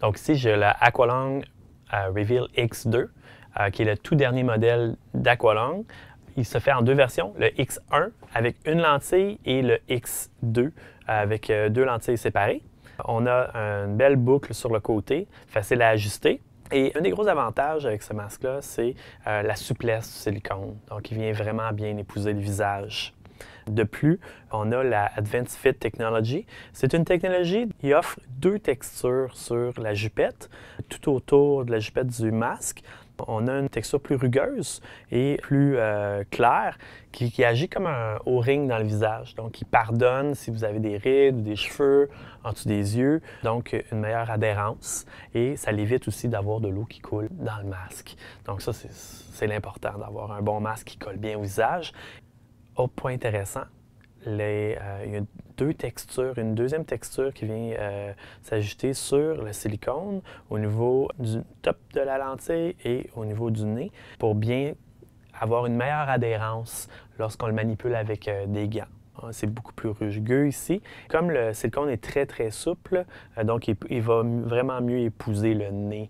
Donc ici, j'ai le Aqualung euh, Reveal X2, euh, qui est le tout dernier modèle d'Aqualung. Il se fait en deux versions, le X1 avec une lentille et le X2 euh, avec deux lentilles séparées. On a une belle boucle sur le côté, facile à ajuster. Et un des gros avantages avec ce masque-là, c'est la souplesse du silicone. Donc, il vient vraiment bien épouser le visage. De plus, on a la Advanced Fit Technology. C'est une technologie qui offre deux textures sur la jupette, tout autour de la jupette du masque. On a une texture plus rugueuse et plus euh, claire qui, agit comme un O-ring dans le visage. Donc, qui pardonne si vous avez des rides ou des cheveux en dessous des yeux. Donc, une meilleure adhérence et ça l'évite aussi d'avoir de l'eau qui coule dans le masque. Donc, ça, c'est l'important d'avoir un bon masque qui colle bien au visage point intéressant, les, euh, il y a deux textures, une deuxième texture qui vient euh, s'ajuster sur le silicone au niveau du top de la lentille et au niveau du nez pour bien avoir une meilleure adhérence lorsqu'on le manipule avec euh, des gants. Ah, c'est beaucoup plus rugueux ici. Comme le silicone est très très souple, donc il va vraiment mieux épouser le nez.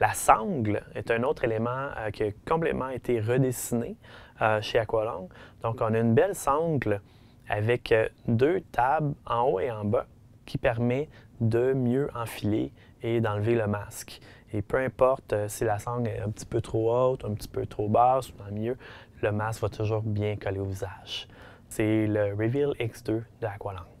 La sangle est un autre élément euh, qui a complètement été redessiné euh, chez Aqualung. Donc, on a une belle sangle avec euh, deux tables en haut et en bas qui permet de mieux enfiler et d'enlever le masque. Et peu importe si la sangle est un petit peu trop haute, un petit peu trop basse ou dans le milieu, le masque va toujours bien coller au visage. C'est le Reveal X2 de Aqualung.